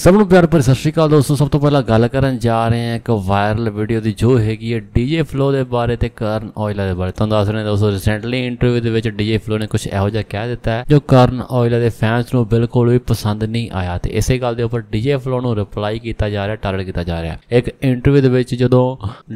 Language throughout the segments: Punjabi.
ਸਭ ਨੂੰ ਪਿਆਰ ਭਰੀ ਸਤਿ ਸ਼੍ਰੀ ਅਕਾਲ ਦੋਸਤੋ ਸਭ ਤੋਂ ਪਹਿਲਾਂ ਗੱਲ ਕਰਨ ਜਾ ਰਹੇ ਹਾਂ ਇੱਕ ਵਾਇਰਲ ਵੀਡੀਓ ਦੀ ਜੋ ਹੈਗੀ ਹੈ ਡੀਜੇ ਫਲੋ ਦੇ ਬਾਰੇ ਤੇ ਕਰਨ ਔਇਲਾ ਦੇ ਬਾਰੇ ਤੁਹਾਨੂੰ ਦੱਸ ਰਹੇ ਦੋਸਤੋ ਰੀਸੈਂਟਲੀ ਇੰਟਰਵਿਊ ਦੇ ਵਿੱਚ ਡੀਜੇ ਫਲੋ ਨੇ ਕੁਝ ਇਹੋ ਜਿਹਾ ਕਹਿ ਦਿੱਤਾ ਹੈ ਜੋ ਕਰਨ ਔਇਲਾ ਦੇ ਫੈਨਸ ਨੂੰ ਬਿਲਕੁਲ ਵੀ ਪਸੰਦ ਨਹੀਂ ਆਇਆ ਤੇ ਇਸੇ ਗੱਲ ਦੇ ਉੱਪਰ ਡੀਜੇ ਫਲੋ ਨੂੰ ਰਿਪਲਾਈ ਕੀਤਾ ਜਾ ਰਿਹਾ ਟਾਰਗੇਟ ਕੀਤਾ ਜਾ ਰਿਹਾ ਇੱਕ ਇੰਟਰਵਿਊ ਦੇ ਵਿੱਚ ਜਦੋਂ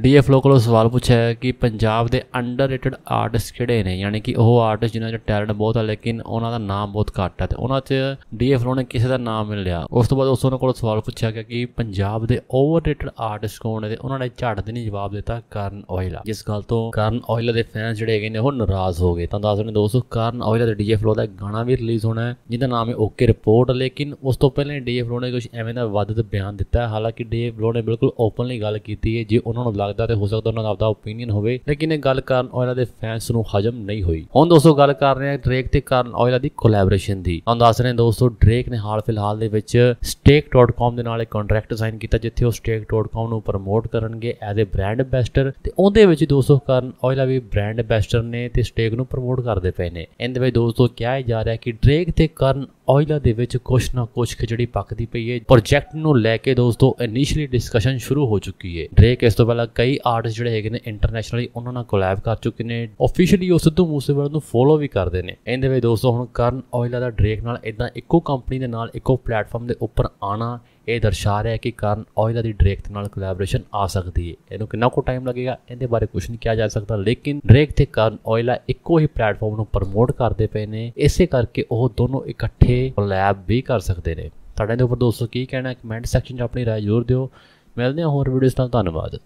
ਡੀਜੇ ਫਲੋ ਕੋਲੋਂ ਸਵਾਲ ਪੁੱਛਿਆ ਕਿ ਪੰਜਾਬ ਦੇ ਅੰਡਰਰੇਟਡ ਆਰਟਿਸਟ ਕਿਹੜੇ ਨੇ ਯਾਨੀ ਕਿ ਉਹ ਆਰਟਿਸਟ ਜਿਨ੍ਹਾਂ ਦਾ ਟੈਲੈਂਟ ਬਹੁਤ ਹੈ ਲੇਕਿਨ ਉਹਨਾਂ ਦਾ ਨਾਮ ਬਹੁਤ ਘੱਟ ਹੈ ਤੇ ਉਹਨਾਂ 'ਚ ਡੀਜੇ ਫਲੋ ਨੇ ਕਿਸੇ ਦਾ ਨਾਮ ਮਿਲ ਲਿਆ ਉਸ ਤੋਂ ਬਾਅਦ ਉਸ ਨੇ ਕੋਲ ਸਵਾਲ ਪੁੱਛਿਆ ਗਿਆ ਕਿ ਪੰਜਾਬ ਦੇ ਓਵਰਰੇਟਡ ਆਰਟਿਸਟ ਕੌਣ ਨੇ ਉਹਨਾਂ ਨੇ ਝੜ ਦੇ ਨਹੀਂ ਜਵਾਬ ਦਿੱਤਾ ਕਰਨ ਔਇਲਾ ਜਿਸ ਗੱਲ ਤੋਂ ਕਰਨ ਔਇਲਾ ਦੇ ਫੈਨਸ ਜਿਹੜੇ ਹੈਗੇ ਨੇ ਉਹ ਨਾਰਾਜ਼ ਹੋ ਗਏ ਤਾਂ ਦੱਸ ਰਹੇ ਦੋਸਤੋ ਕਰਨ ਔਇਲਾ ਦੇ ਡੀਜੇ ਫਲੋ ਦਾ ਗਾਣਾ ਵੀ ਰਿਲੀਜ਼ ਹੋਣਾ ਹੈ ਜਿਹਦਾ ਨਾਮ ਹੈ ਓਕੇ ਰਿਪੋਰਟ ਲੇਕਿਨ ਉਸ ਤੋਂ ਪਹਿਲਾਂ ਡੀਜੇ ਫਲੋ ਨੇ ਕੁਝ ਐਵੇਂ ਦਾ ਤੇ ਬਿਆਨ ਦਿੱਤਾ ਹੈ ਹਾਲਾਂਕਿ ਡੀਜੇ ਫਲੋ ਨੇ ਬਿਲਕੁਲ ਓਪਨਲੀ ਗੱਲ ਕੀਤੀ ਹੈ ਜੇ ਉਹਨਾਂ ਨੂੰ ਲੱਗਦਾ ਤੇ ਹੋ ਸਕਦਾ ਉਹਨਾਂ ਦਾ ਆਪਦਾ ਓਪੀਨੀਅਨ ਹੋਵੇ ਲੇਕਿਨ ਇਹ ਗੱਲ ਕਰਨ ਔਇਲਾ ਦੇ ਫੈਨਸ ਨੂੰ ਹਜਮ ਨਹੀਂ ਹੋਈ ਹੁਣ ਦੋਸਤੋ ਗੱਲ ਕਰ ਰਹੇ ਹਾਂ ਡ੍ਰੇਕ ਤੇ ਕਰਨ ਔਇਲਾ ਦੀ ਕੋਲੈਬੋਰੇਸ਼ਨ ਦੀ ਹੁਣ ਦੱਸ ਰਹੇ ਦੋਸਤੋ ਡ੍ਰੇਕ ਨੇ ਹਾਲ ਫਿਲਹਾਲ ਦੇ ਵਿੱਚ ਸਟੇ stake.com ਦੇ ਨਾਲ ਇੱਕ ਕੰਟਰੈਕਟ ਸਾਈਨ ਕੀਤਾ ਜਿੱਥੇ ਉਹ stake.com ਨੂੰ ਪ੍ਰਮੋਟ ਕਰਨਗੇ ਐਜ਼ ਅ ਬ੍ਰਾਂਡ ਐਂਬੈਸਡਰ ਤੇ ਉਹਦੇ ਵਿੱਚ ਦੋਸਤੋ ਕਰਨ ਆਇਲਾ ਵੀ ਬ੍ਰਾਂਡ ਐਂਬੈਸਡਰ ਨੇ ਤੇ stake ਨੂੰ ਪ੍ਰਮੋਟ ਕਰਦੇ ਪਏ ਨੇ ਇਹਦੇ ਵਿੱਚ ਦੋਸਤੋ ਕਿਹਾ ਜਾ ਰਿਹਾ ਕਿ ਡ੍ਰੇਕ ਤੇ ਕਰਨ ਆਇਲਾ ਦੇ ਵਿੱਚ ਕੁਛ ਨਾ ਕੁਛ ਖਿਚੜੀ ਪੱਕਦੀ ਪਈ ਹੈ ਪ੍ਰੋਜੈਕਟ ਨੂੰ ਲੈ ਕੇ ਦੋਸਤੋ ਇਨੀਸ਼ੀਅਲੀ ਡਿਸਕਸ਼ਨ ਸ਼ੁਰੂ ਹੋ ਚੁੱਕੀ ਹੈ ਡ੍ਰੇਕ ਇਸ ਤੋਂ ਪਹਿਲਾਂ ਕਈ ਆਰਟਿਸਟ ਜਿਹੜੇ ਹੈਗੇ ਨੇ ਇੰਟਰਨੈਸ਼ਨਲੀ ਉਹਨਾਂ ਨਾਲ ਕੋਲੈਬ ਕਰ ਚੁੱਕੇ ਨੇ ਆਫੀਸ਼ੀਅਲੀ ਉਹ ਸਿੱਧੂ ਮੂਸੇਵਾਲਾ ਨੂੰ ਫੋਲੋ ਵੀ ਕਰਦੇ ਨੇ ਇਹਦੇ ਵਿੱਚ ਦੋਸਤੋ ਹੁਣ ਕਰਨ ਆਇਲਾ ਦਾ ਡ੍ਰੇਕ ਨਾਲ ਇਦਾਂ ਇੱਕੋ ਕੰਪਨੀ ਦੇ ਨਾਲ ਇੱਕੋ ਪਲੇਟਫਾਰਮ ਦੇ ਉੱਪਰ ਆਣਾ ਇਹ ਦਰਸਾ ਰਿਹਾ ਹੈ ਕਿ ਕਰਨ ਔਇਲਾ ਦੀ ਡ੍ਰੇਕ ਨਾਲ ਕੋਲੈਬੋਰੇਸ਼ਨ ਆ ਸਕਦੀ ਹੈ ਇਹਨੂੰ ਕਿੰਨਾ ਕੁ ਟਾਈਮ ਲੱਗੇਗਾ ਇਹਦੇ ਬਾਰੇ ਕੁਝ ਨਹੀਂ ਕਿਹਾ ਜਾ ਸਕਦਾ ਲੇਕਿਨ ਡ੍ਰੇਕ ਤੇ ਕਰਨ ਔਇਲਾ ਇੱਕੋ ਹੀ ਪਲੇਟਫਾਰਮ ਨੂੰ ਪ੍ਰਮੋਟ ਕਰਦੇ ਪਏ ਨੇ ਇਸੇ ਕਰਕੇ ਉਹ ਦੋਨੋਂ ਇਕੱਠੇ ਕੋਲੈਬ ਵੀ ਕਰ ਸਕਦੇ ਨੇ ਤੁਹਾਡੇ ਦੇ ਉੱਪਰ ਦੋਸਤੋ ਕੀ ਕਹਿਣਾ ਕਮੈਂਟ ਸੈਕਸ਼ਨ 'ਚ ਆਪਣੀ رائے ਜ਼ਰੂਰ ਦਿਓ ਮਿਲਦੇ ਹਾਂ ਹੋਰ ਵੀਡੀਓਸ ਨਾਲ ਧੰਨਵਾਦ